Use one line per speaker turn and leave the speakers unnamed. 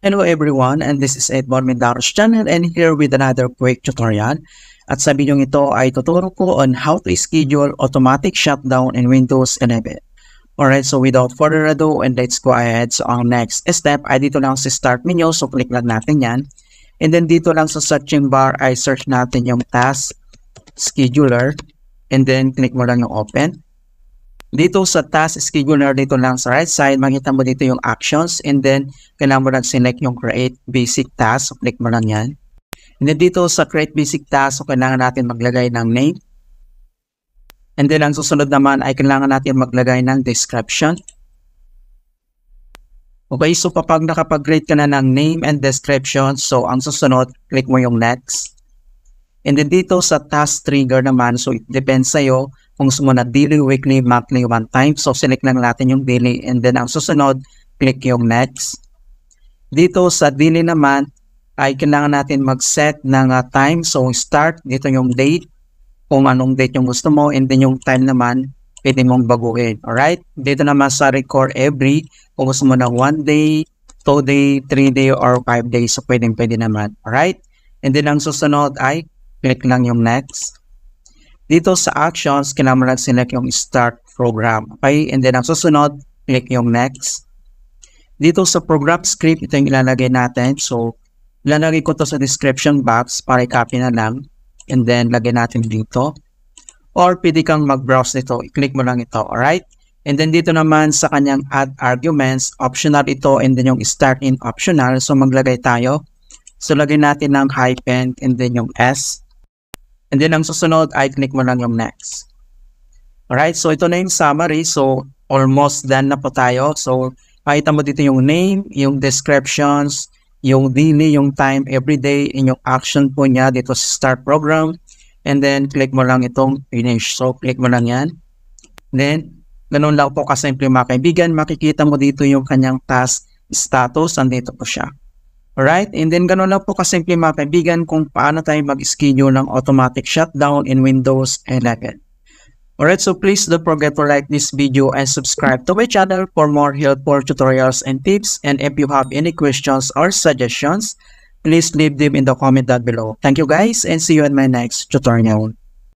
Hello everyone and this is Edmond Mendaros channel and here with another quick tutorial. At sa video ito ay tuturo ko on how to schedule automatic shutdown in Windows 11. Alright, so without further ado and let's go ahead. So ang next step ay dito lang sa start menu so click lang natin yan. And then dito lang sa searching bar ay search natin yung task scheduler and then click mo lang yung open. Dito sa task scheduler, dito lang sa right side, makita mo dito yung actions and then kailangan mo lang select yung create basic task. So, click mo lang yan. And then dito sa create basic task, so kailangan natin maglagay ng name. And then ang susunod naman ay kailangan natin maglagay ng description. Okay, so kapag nakapag create ka na ng name and description, so ang susunod, click mo yung next. And then dito sa task trigger naman, so it depends sa'yo kung gusto mo na daily, weekly, monthly, one time, so select lang natin yung daily and then ang susunod, click yung next. Dito sa daily naman, ay kailangan natin mag-set ng uh, time. So start, dito yung date, kung anong date yung gusto mo and then yung time naman, pwede mong baguhin. Alright? Dito naman sa record every, kung gusto mo na 1 day, 2 day, 3 day, or 5 days, so pwedeng pwede naman. Alright? And then ang susunod ay click lang yung next. Dito sa actions, kinamaran sinelect yung start program. Okay? And then ang susunod, click yung next. Dito sa program script, ito yung ilalagay natin. So, ilalagay ko to sa description box para i-copy na lang. And then, lagay natin dito. Or pwede kang mag-browse nito. I-click mo lang ito. Alright? And then dito naman sa kanyang add arguments, optional ito and then yung start in optional. So maglagay tayo. So lagay natin ng hyphen and then yung S. And then ang susunod, i-click mo lang yung next. Alright, so ito na yung summary. So almost done na po tayo. So makita mo dito yung name, yung descriptions, yung daily, yung time, everyday, and yung action po niya dito sa start program. And then click mo lang itong finish. So click mo lang yan. Then ganun lang po kasimple mga kaibigan. Makikita mo dito yung kanyang task status. Andito po siya. Alright? And then ganun lang po kasimple mga kaibigan kung paano tayo mag-schedule ng automatic shutdown in Windows 11. Alright, so please don't forget to like this video and subscribe to my channel for more helpful tutorials and tips. And if you have any questions or suggestions, please leave them in the comment down below. Thank you guys and see you in my next tutorial.